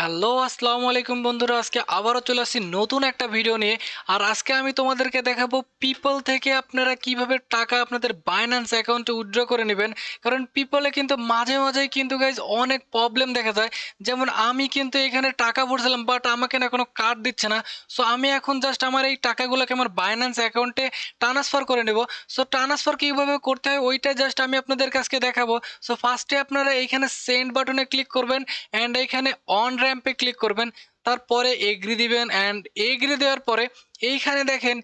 hello আসসালামু আলাইকুম বন্ধুরা আজকে আবারও চলে আসছি নতুন একটা ভিডিও নিয়ে আর আজকে আমি তোমাদেরকে দেখাবো পিপল থেকে আপনারা কিভাবে টাকা আপনাদের বাইন্যান্স অ্যাকাউন্টে উইথড্র করে নেবেন কারণ পিপলে কিন্তু মাঝে মাঝে কিন্তু গাইজ অনেক প্রবলেম দেখা যায় যেমন আমি কিন্তু এখানে টাকা ভরছিলাম বাট আমাকে না কোনো কার্ড দিচ্ছে না সো আমি এখন জাস্ট আমার এই টাকাগুলোকে আমার বাইন্যান্স অ্যাকাউন্টে ট্রান্সফার করে নেব সো ট্রান্সফার কীভাবে করতে হয় ওইটা জাস্ট আমি আপনাদের কাছকে দেখাবো সো ফার্স্টে আপনারা এইখানে সেন্ড বাটনে ক্লিক করবেন অ্যান্ড এইখানে অন র্যাম্পে ক্লিক করবেন তারপরে এগ্রি দিবেন অ্যান্ড এগ্রি দেওয়ার পরে এইখানে দেখেন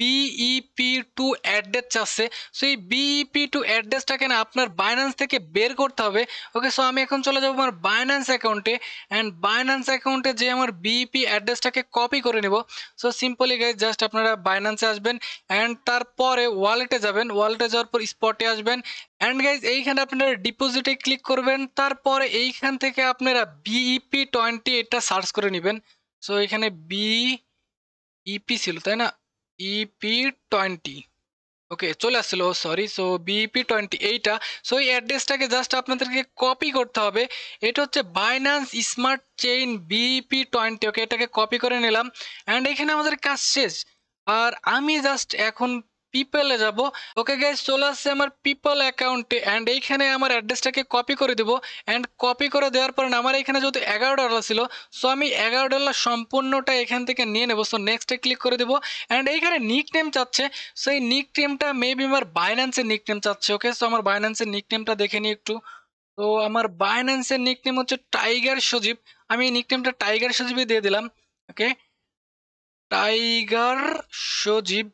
বিইপি টু অ্যাড্রেস চাচ্ছে সো এই বিইপি টু অ্যাড্রেসটাকে না আপনার বাইন্যান্স থেকে বের করতে হবে ওকে সো আমি এখন চলে যাবো আমার বাইন্যান্স অ্যাকাউন্টে অ্যান্ড বাইন্যান্স অ্যাকাউন্টে যে আমার বিইপি অ্যাড্রেসটাকে কপি করে নেব সো সিম্পলি গাইজ জাস্ট আপনারা বাইন্যান্সে আসবেন অ্যান্ড তারপরে ওয়ালেটে যাবেন ওয়ালেটে যাওয়ার পর স্পটে আসবেন অ্যান্ড গাইজ এইখানে আপনারা ডিপোজিটে ক্লিক করবেন তারপরে এইখান থেকে আপনারা বিইপি টোয়েন্টি এটা সার্চ করে নেবেন দিবেন সো এখানে বি ইপি e ছিল তাই না ইপি টোয়েন্টি ওকে চলে আসছিলো সরি সো বিপি টোয়েন্টি এইটা সো এই অ্যাড্রেসটাকে জাস্ট আপনাদেরকে কপি করতে হবে এটা হচ্ছে Binance smart chain BP twenty okay এটাকে কপি করে নিলাম অ্যান্ড এখানে আমাদের কাজ শেষ আর আমি জাস্ট এখন পিপলে যাব ওকে গাইজ চলে আসছে আমার পিপল অ্যাকাউন্টে অ্যান্ড এইখানে আমার অ্যাড্রেসটাকে কপি করে দেবো অ্যান্ড কপি করে দেওয়ার পর আমার এখানে যেহেতু এগারো ডলার ছিল সো আমি এগারো ডলার সম্পূর্ণটা এখান থেকে নিয়ে নেবো সো নেক্সটে ক্লিক করে দেবো অ্যান্ড এইখানে নিক নেম চাচ্ছে সো এই নিক নেমটা মেবি আমার বাইন্যান্সের নিক নেম চাচ্ছে ওকে সো আমার বাইন্যান্সের নিক নেমটা দেখে নিই একটু তো আমার বাইন্যান্সের নিক নেম হচ্ছে টাইগার সজীব আমি এই নিক নেমটা টাইগার সজীবই দিয়ে দিলাম okay tiger Sajib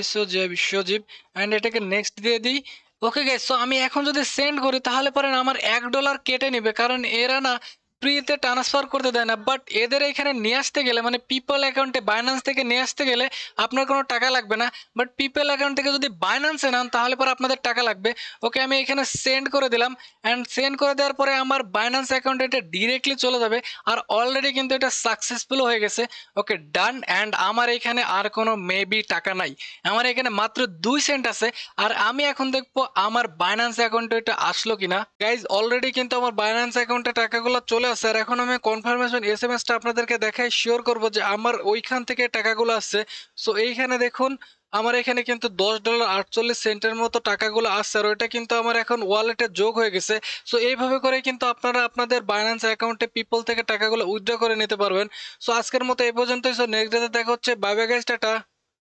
SOJ Biswajib and এটাকে নেক্সট দিয়ে দিই ওকে গাইস সো আমি এখন যদি সেন্ড করি তাহলে পরে আমার এক ডলার কেটে নেবে কারণ এরা না ফ্রিতে ট্রান্সফার করতে দেয় না বাট এদের এখানে নিয়ে আসতে গেলে মানে পিপল অ্যাকাউন্টে বাইন্যান্স থেকে নিয়ে আসতে গেলে আপনার কোনো টাকা লাগবে না বাট পিপল অ্যাকাউন্ট থেকে যদি বাইন্যান্সে নেন তাহলে পরে আপনাদের টাকা লাগবে ওকে আমি এখানে সেন্ড করে দিলাম অ্যান্ড সেন্ড করে দেওয়ার পরে আমার বাইন্যান্স অ্যাকাউন্টে এটা ডিরেক্টলি চলে যাবে আর অলরেডি কিন্তু এটা সাকসেসফুল হয়ে গেছে ওকে ডান অ্যান্ড আমার এখানে আর কোনো মেবি টাকা নাই আমার এখানে মাত্র দুই সেন্ট আছে আর আমি এখন দেখবো আমার বাইন্যান্স অ্যাকাউন্টে এটা আসলো কিনা গাইজ অলরেডি কিন্তু আমার বাইন্যান্স অ্যাকাউন্টে টাকাগুলো চলে স্যার এখন আমি কনফার্মেশন এস এম এসটা আপনাদেরকে দেখাই শিওর করব যে আমার ওইখান থেকে টাকাগুলো আসছে সো এইখানে দেখুন আমার এখানে কিন্তু দশ ডলার আটচল্লিশ সেন্টের মতো টাকাগুলো আসছে আর ওইটা কিন্তু আমার এখন ওয়ালেটে যোগ হয়ে গেছে সো এইভাবে করে কিন্তু আপনারা আপনাদের বাইন্যান্স অ্যাকাউন্টে পিপল থেকে টাকাগুলো উইথড্র করে নিতে পারবেন সো আজকের মতো এই পর্যন্তই সো নেক্সট ডেতে দেখা হচ্ছে বাইবে গাইজ টাটা